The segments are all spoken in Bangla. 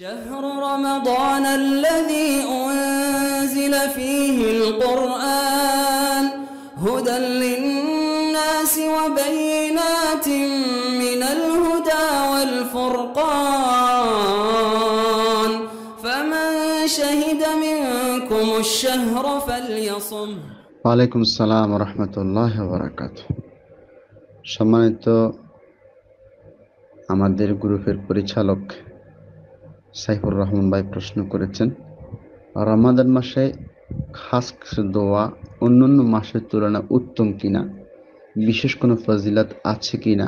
شهر رمضان الذي أنزل فيه القرآن هدى للناس وبينات من الهدى والفرقان فمن شهد منكم الشهر فليصم وعليكم السلام ورحمة الله وبركاته সম্মানিত আমাদের গ্রুপের পরিচালক সাইফুর রহমান ভাই প্রশ্ন করেছেন রমাদান মাসে খাস দোয়া অন্যান্য মাসের তুলনায় উত্তম কিনা বিশেষ কোনো ফজিলাত আছে কি না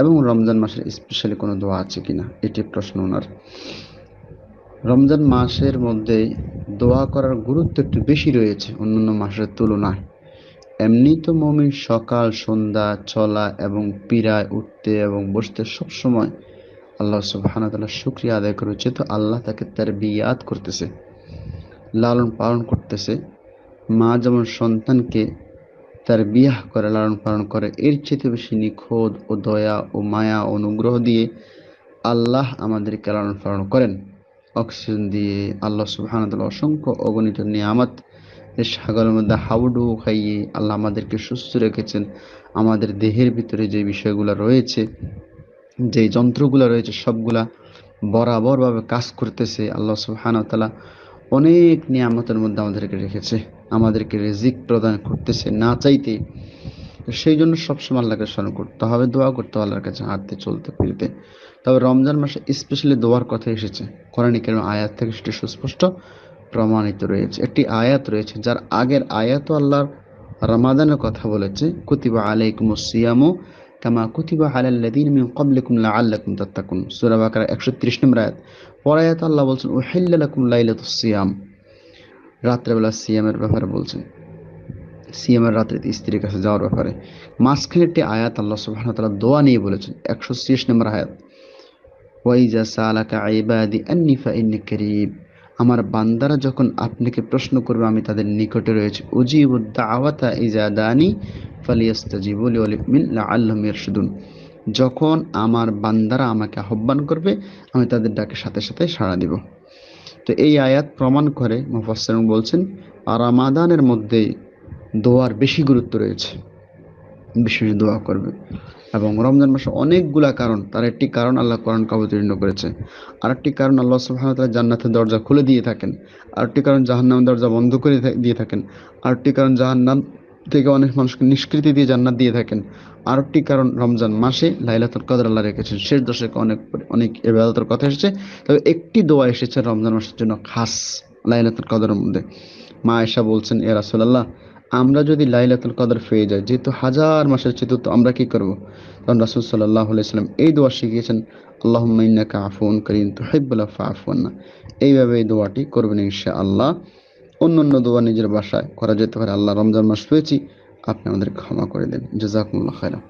এবং রমজান মাসের স্পেশালি কোনো দোয়া আছে কি না এটি প্রশ্ন ওনার রমজান মাসের মধ্যে দোয়া করার গুরুত্ব একটু বেশি রয়েছে অন্যান্য মাসের তুলনায় এমনি তো মমিন সকাল সন্ধ্যা চলা এবং পীড়ায় উঠতে এবং বসতে সবসময় সময় আল্লাহ সুবাহানতাল্লাহ শুক্রিয়া আদায় করা উচিত আল্লাহ তাকে তার বিয়াদ করতেছে লালন পালন করতেছে মা যেমন সন্তানকে তার বিয়াহ করে লালন পালন করে এর চেয়ে বেশি নিখোঁজ ও দয়া ও মায়া অনুগ্রহ দিয়ে আল্লাহ আমাদেরকে লালন পালন করেন অক্সিজেন দিয়ে আল্লাহ সুবাহানতাল অসংখ্য অগণিত নিয়ামত সাগরের মধ্যে হাউডু খাইয়ে আল্লাহ আমাদেরকে সুস্থ রেখেছেন আমাদের দেহের ভিতরে যে বিষয়গুলো রয়েছে যে যন্ত্রগুলো রয়েছে সবগুলা বরাবরভাবে কাজ করতেছে আল্লাহ সুবাহানতালা অনেক নিয়ামতের মধ্যে আমাদেরকে রেখেছে আমাদেরকে রেজিক প্রদান করতেছে না চাইতে সেই জন্য সবসময় আল্লাহকে স্মরণ করতে হবে দোয়া করতে হবে আল্লাহর কাছে হাঁটতে চলতে ফিরতে তবে রমজান মাসে স্পেশালি দোয়ার কথা এসেছে করেনি কেন আয়াত থেকে সেটি সুস্পষ্ট প্রমাণিত রয়েছে একটি আয়াত রয়েছে যার আগের আয়াত আল্লাহর রমাদানের কথা বলেছে কুতিবা আলাইকুম সিয়ামু কামা কুতিবা আলাল্লাদিন মিন ক্বাবলিকুম লাআল্লাকুম তাত্তাকুন সূরা বাকারা 130 নম্বর আয়াত পরে আয়াত আল্লাহ বলছেন উহিল্লা লাকুম লাইলাতুস সিয়াম রাত্রেবেলা সিয়ামের ব্যাপারে বলছেন সিয়ামের রাত্রে স্ত্রীর কাছে যাওয়ার ব্যাপারে মাসখানেরটি একটি আয়াত আল্লাহ সুবাহ তালা দোয়া নিয়ে বলেছেন একশো ত্রিশ নম্বর আয়াত ওয়াইজা সালাকা আইবাদি আন্নিফা ইন্নি করিব আমার বান্দারা যখন আপনাকে প্রশ্ন করবে আমি তাদের নিকটে রয়েছি উজিব দাওয়াতা ইজা দানি যখন আমার বান্দারা আমাকে আহ্বান করবে আমি তাদের ডাকে সাথে সাথে সাড়া দিব তো এই আয়াত প্রমাণ করে মুফাসসির বলছেন রামাদানের মধ্যে দোয়ার বেশি গুরুত্ব রয়েছে বিশেষ দোয়া করবে এবং রমজান মাসে অনেকগুলা কারণ তার একটি কারণ আল্লাহ কোরআন অবতীর্ণ করেছে আর একটি কারণ আল্লাহ সুহামতাল্লাহ জান্নাতের দরজা খুলে দিয়ে থাকেন আর একটি কারণ জাহান্নাম দরজা বন্ধ করে দিয়ে থাকেন আর একটি কারণ জাহান্নাম থেকে অনেক মানুষকে নিষ্কৃতি দিয়ে জান্নাত দিয়ে থাকেন আরেকটি কারণ রমজান মাসে লাইলাতুল কদর আল্লাহ রেখেছেন শেষ দশকে অনেক অনেক এবাদতের কথা এসেছে তবে একটি দোয়া এসেছে রমজান মাসের জন্য খাস লাইলাতুল কদরের মধ্যে মা এসা বলছেন এ রাসুলাল্লাহ আমরা যদি লাইলাতুল কদর পেয়ে যাই যেহেতু হাজার মাসের চেয়ে তো আমরা কি করবো তখন রাসুল সাল্লাহ আলাইসাল্লাম এই দোয়া শিখিয়েছেন আল্লাহ মাইনাকে আফুন করিম তো হেব্বুল্লাহ না এইভাবে এই দোয়াটি করবেন ইনশা আল্লাহ অন্য অন্য দোয়া নিজের বাসায় করা যেতে পারে আল্লাহ রমজান মাস পেয়েছি আপনি আমাদের ক্ষমা করে দেন জাজাকুল্লাহ খায়রা